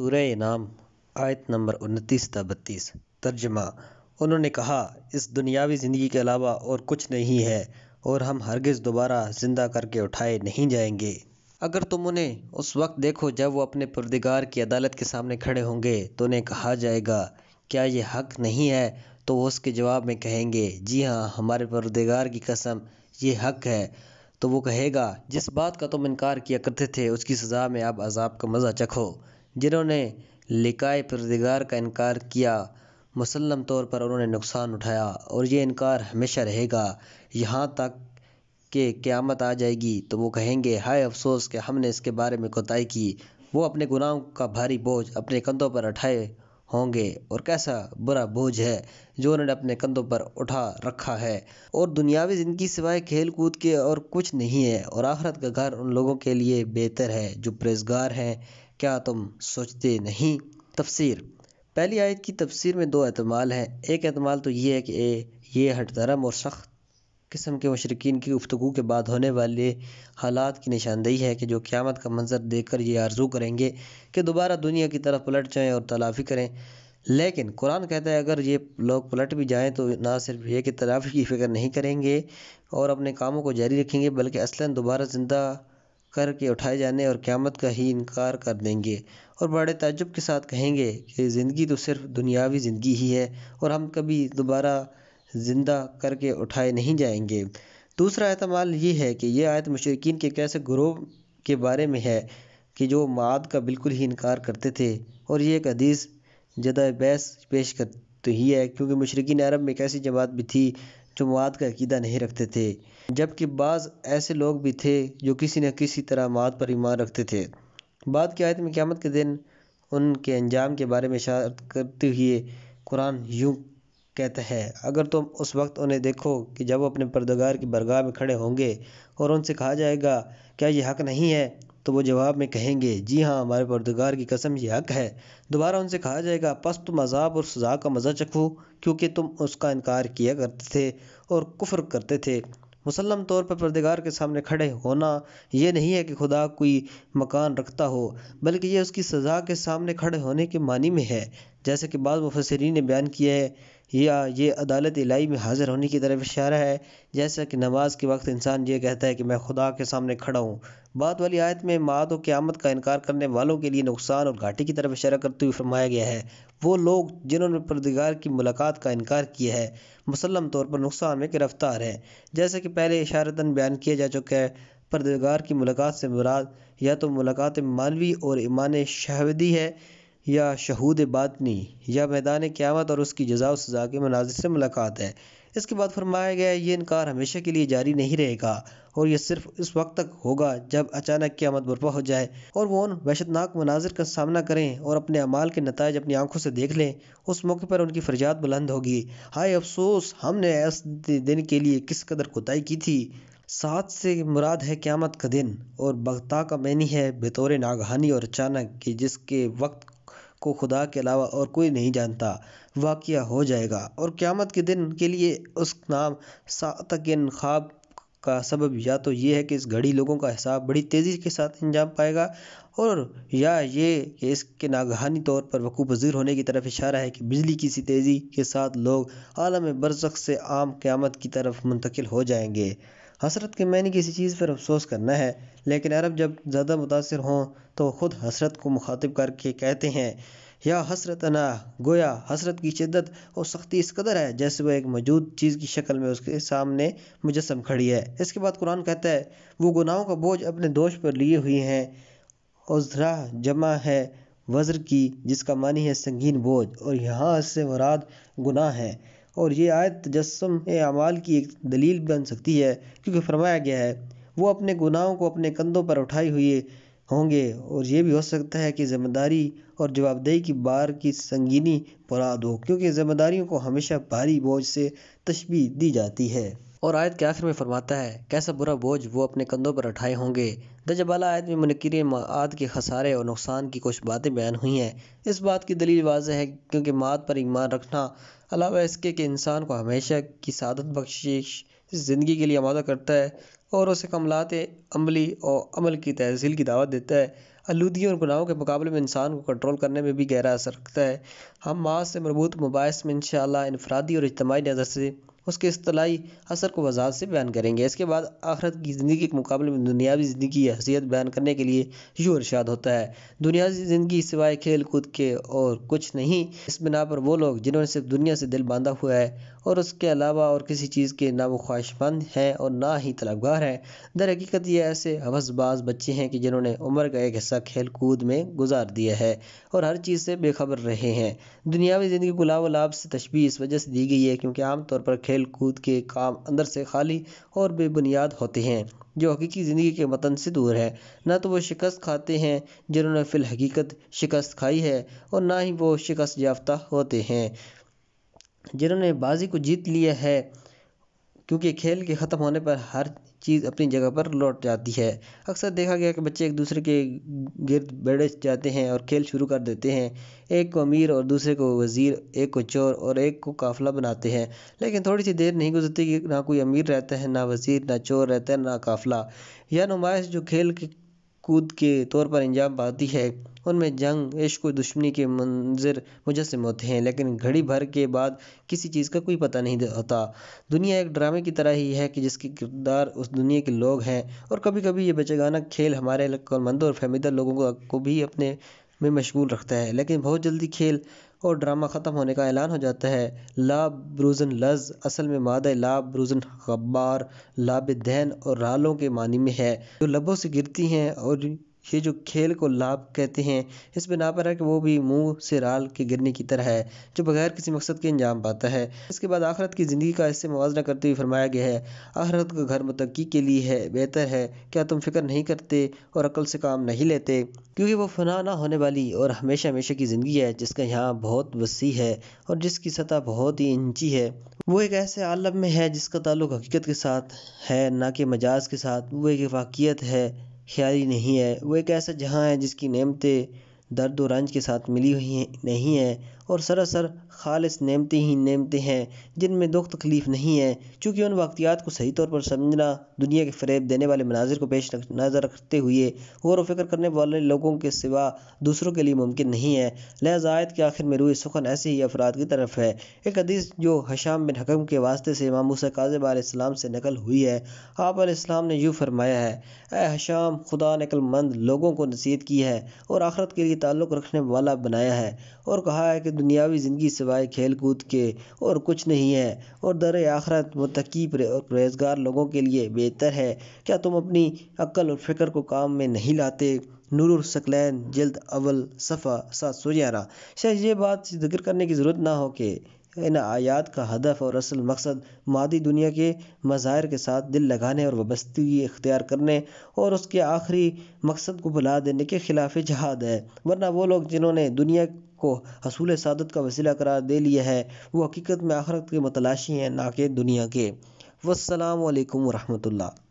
सूर्य नाम आयत नंबर उनतीस था बत्तीस तर्जमा उन्होंने कहा इस दुनियावी ज़िंदगी के अलावा और कुछ नहीं है और हम हरगिज़ दोबारा ज़िंदा करके उठाए नहीं जाएंगे अगर तुम उन्हें उस वक्त देखो जब वो अपने पुरदिगार की अदालत के सामने खड़े होंगे तो उन्हें कहा जाएगा क्या ये हक नहीं है तो वो उसके जवाब में कहेंगे जी हाँ हमारे पुरदिगार की कसम ये हक है तो वो कहेगा जिस बात का तुम इनकार किया करते थे उसकी सज़ा में अब अजाब का मज़ा चखो जिन्होंने लिकाय परदिगार का इनकार किया मुसलम तौर पर उन्होंने नुकसान उठाया और ये इनकार हमेशा रहेगा यहाँ तक कि क़्यामत आ जाएगी तो वो कहेंगे हाय अफसोस कि हमने इसके बारे में कोताही की वो अपने गुनाहों का भारी बोझ अपने कंधों पर उठाए होंगे और कैसा बुरा बोझ है जो उन्होंने अपने कंधों पर उठा रखा है और दुनियावी ज़िंदगी सिवाय खेल कूद के और कुछ नहीं है और आखरत का घर उन लोगों के लिए बेहतर है जो परहेजगार हैं क्या तुम सोचते नहीं तफसीर पहली आयत की तफसीर में दो अतमाल हैं एक अतमाल तो ये है कि ए, ये धर्म और सख्त किस्म के मशरकिन की गुफ्तु के बाद होने वाले हालात की निशानदेही है कि जो क़्यामत का मंजर देख कर ये आरजू करेंगे कि दोबारा दुनिया की तरफ पलट जाएँ और तलाफी करें लेकिन कुरान कहता है अगर ये लोग पलट भी जाएं तो ना सिर्फ ये कि तलाफी की फ़िक्र नहीं करेंगे और अपने कामों को जारी रखेंगे बल्कि असला दोबारा ज़िंदा करके उठाए जाने और क़्यामत का ही इनकार कर देंगे और बड़े तजुब के साथ कहेंगे कि ज़िंदगी तो सिर्फ दुनियावी ज़िंदगी ही है और हम कभी दोबारा ज़िंदा करके उठाए नहीं जाएंगे दूसरा अहतमाल ये है कि यह आयत मशरकिन के कैसे ग्रोह के बारे में है कि जो माद का बिल्कुल ही इनकार करते थे और ये एक अदीज़ जदा बैस पेश कर तो ही है क्योंकि मशरकिन अरब में एक ऐसी जमात भी थी जो मवाद का अकीदा नहीं रखते थे जबकि बाज़ ऐसे लोग भी थे जो किसी न किसी तरह मवाद पर ईमान रखते थे बाद की आयत में क़्यामत के दिन उनके अंजाम के बारे में इशार करते हुए कुरान यूँ कहता है अगर तुम उस वक्त उन्हें देखो कि जब वो अपने परदगार की बरगाह में खड़े होंगे और उनसे कहा जाएगा क्या ये हक नहीं है तो वो जवाब में कहेंगे जी हाँ हमारे परदगार की कसम ये हक है दोबारा उनसे कहा जाएगा पस तुम अजाब और सजा का मज़ा चखो क्योंकि तुम उसका इनकार किया करते थे और कुफर करते थे मुसलम तौर पर परदगार के सामने खड़े होना यह नहीं है कि खुदा कोई मकान रखता हो बल्कि यह उसकी सज़ा के सामने खड़े होने के मानी में है जैसे कि बाद मुफसरी ने बयान किया है या ये अदालत इलाही में हाज़िर होने की तरफ इशारा है जैसा कि नमाज के वक्त इंसान ये कहता है कि मैं खुदा के सामने खड़ा हूँ बात वाली आयत में माद व क़्यामत का इनकार करने वालों के लिए नुकसान और घाटे की तरफ इशारा करते हुए फरमाया गया है वो लोग जिन्होंने परदगार की मुलाकात का इनकार किया है मुसलम तौर पर नुकसान में गिरफ्तार हैं जैसे कि पहले इशारतान बयान किया जा चुका है परदगार की मुलाकात से मुराद या तो मुलाकात मानवी और ईमान शहवदी है या शहूद बातनी या मैदान क्यामत और उसकी जजा सज़ा के मनाजिर से मुलाकात है इसके बाद फरमाया गया ये इनकार हमेशा के लिए जारी नहीं रहेगा और ये सिर्फ उस वक्त तक होगा जब अचानक क्यामत बर्पा हो जाए और वो उन वहशतनाक मनाजिर का सामना करें और अपने अमाल के नतज अपनी आंखों से देख लें उस मौके पर उनकी फर्जात बुलंद होगी हाय अफसोस हमने इस दिन के लिए किस कदर कोताही की थी सात से मुराद है क्यामत का दिन और बगता का मैनी है बतौर नागहानी और अचानक कि जिसके वक्त को खुदा के अलावा और कोई नहीं जानता वाक़ हो जाएगा और क़्यामत के दिन के लिए उस नाम सातकिन ख्वाब का सबब या तो ये है कि इस घड़ी लोगों का हिसाब बड़ी तेज़ी के साथ अंजाम पाएगा और या ये कि इसके नागहानी तौर पर वकूफ़ पजीर होने की तरफ इशारा है कि बिजली की सी तेज़ी के साथ लोग आलम बरसक से आम क़्यामत की तरफ मुंतकिल हो जाएंगे हसरत के मैंने किसी चीज़ पर अफसोस करना है लेकिन अरब जब ज़्यादा मुतासर हों तो ख़ुद हसरत को मुखातिब करके कहते हैं या हसरत अना गोया हसरत की शिद्दत और सख्ती इस कदर है जैसे वह एक मौजूद चीज़ की शक्ल में उसके सामने मुजस्म खड़ी है इसके बाद कुरान कहता है वो गुनाहों का बोझ अपने दोष पर लिए हुए हैं उजरा जमा है वज्र की जिसका मानी है संगीन बोझ और यहाँ से मुराद गुनाह है और ये आयत तजस्म अमाल की एक दलील बन सकती है क्योंकि फरमाया गया है वो अपने गुनाहों को अपने कंधों पर उठाई हुई होंगे और ये भी हो सकता है कि ज़िम्मेदारी और जवाबदेही की बार की संगीनी मुराद हो क्योंकि ज़िम्मेदारियों को हमेशा भारी बोझ से तशबी दी जाती है और आयत के आखिर में फरमाता है कैसा बुरा बोझ वो अपने कंधों पर उठाए होंगे दजबाला आयत में मनकर माद के खसारे और नुकसान की कुछ बातें बयान हुई हैं इस बात की दलील वाज है क्योंकि माद पर ईमान रखना अलावा इसके कि इंसान को हमेशा की सादत बख्शिश ज़िंदगी के लिए आमादा करता है और उसे कमलात अमली और अमल की तहसील की दावत देता है आलूदगी और गुनाहों के मुकाबले में इंसान को कंट्रोल करने में भी गहरा असर रखता है हम माँ से मरबूत मुबास में इन इनफरादी और इज्तमाही नज़र से उसके असतलाई असर को वजात से बयान करेंगे इसके बाद आखरत की ज़िंदगी के मुकाबले में दुनियावी ज़िंदगी की हैसियत बयान करने के लिए यू इर्शाद होता है दुनियावी ज़िंदगी सिवाय खेल कूद के और कुछ नहीं इस बिना पर वो लोग जिन्होंने सिर्फ दुनिया से दिल बांधा हुआ है और उसके अलावा और किसी चीज़ के ना वो ख्वाहिशमंद हैं और ना ही तलबगार हैं दर हकीकत ये ऐसे हवसबाज बच्चे हैं कि जिन्होंने उम्र का एक हिस्सा खेल कूद में गुजार दिया है और हर चीज़ से बेखबर रहे हैं दुनियावी ज़िंदगी गुलाब लाभ से तशबी इस वजह से दी गई है क्योंकि आमतौर पर खेल खेल कूद के काम अंदर से खाली और बेबुनियाद होते हैं जो हकीकी ज़िंदगी के मतन से दूर है ना तो वो शिकस्त खाते हैं जिन्होंने फ़िलहकीकत शिकस्त खाई है और ना ही वो शिकस्त याफ्ता होते हैं जिन्होंने बाजी को जीत लिया है क्योंकि खेल के ख़त्म होने पर हर चीज़ अपनी जगह पर लौट जाती है अक्सर देखा गया कि बच्चे एक दूसरे के गिर्द बैठ जाते हैं और खेल शुरू कर देते हैं एक को अमीर और दूसरे को वज़ीर एक को चोर और एक को काफिला बनाते हैं लेकिन थोड़ी सी देर नहीं गुजरती कि ना कोई अमीर रहता है ना वज़ीर ना चोर रहता है ना काफिला यह नुमाइश जो खेल के कूद के तौर पर अंजाम पाती है उनमें जंग इश्क दुश्मनी के मंजर मुजस्म होते हैं लेकिन घड़ी भर के बाद किसी चीज़ का कोई पता नहीं होता दुनिया एक ड्रामे की तरह ही है कि जिसके किरदार उस दुनिया के लोग हैं और कभी कभी ये बेचगाना खेल हमारे अकलमंद और फहमीदा लोगों को भी अपने में मशगूल रखता है लेकिन बहुत जल्दी खेल और ड्रामा ख़त्म होने का ऐलान हो जाता है ला ब्रूजन लज असल में माद ला ब्रूजन गब्बार लाब दहन और रालों के मानी में है जो लबों से गिरती हैं और ये जो खेल को लाभ कहते हैं इस बिना पर है कि वो भी मुंह से राल के गिरने की तरह है जो बगैर किसी मकसद के अंजाम पाता है इसके बाद आखरत की ज़िंदगी का इससे मुवजना करते हुए फरमाया गया है आखरत का घर मतकी के लिए है बेहतर है क्या तुम फिक्र नहीं करते और अकल से काम नहीं लेते क्योंकि वो फना ना होने वाली और हमेशा हमेशा की ज़िंदगी है जिसका यहाँ बहुत वसी है और जिसकी सतह बहुत ही इंची है वो एक ऐसे आलम में है जिसका ताल्लुक हकीकत के साथ है ना कि मजाज के साथ वो एक वाक़ियत है ख्याली नहीं है वो एक ऐसा जहाँ है जिसकी नेमतें दर्द और रंज के साथ मिली हुई हैं नहीं है और सरासर खालिस नेमते ही नेमते हैं जिनमें दुख तकलीफ़ नहीं है चूँकि उन वाक़ियात को सही तौर पर समझना दुनिया के फरेब देने वाले मनाजिर को पेश नज़र रखते हुए गौर व फिक्र करने वाले लोगों के सिवा दूसरों के लिए मुमकिन नहीं है लिहाजा आयत के आखिर में रूई सुखन ऐसे ही अफराद की तरफ है एक हदीस जो हशाम बिन हकम के वास्ते से इमाम मूसा काजब आसमाम से नकल हुई है आप आसमाम ने यूँ फरमाया है ए हशाम खुदा ने लोगों को नसीहत की है और आखरत के लिए ताल्लुक़ रखने वाला बनाया है और कहा है कि दुनियावी ज़िंदगी सिवाय खेल कूद के और कुछ नहीं है और दर आखरत मतकी और परहेजगार लोगों के लिए बेहतर है क्या तुम अपनी अक्ल और फ़िक्र को काम में नहीं लाते नूर सकलैन जल्द अवल सफ़ा सात सौ ग्यारह शायद ये बात जिक्र करने की ज़रूरत ना हो कि इन आयात का हदफ और असल मकसद मादी दुनिया के मज़ाहिर के साथ दिल लगाने और वबस्तगी इख्तियार करने और उसके आखिरी मकसद को भुला देने के खिलाफ जहाद है वरना वो लोग जिन्होंने दुनिया को हसूल सादत का वसीला करार दे लिया है वो हकीकत में आखरत के मतलाशी हैं ना कि दुनिया के वसलम वरहमल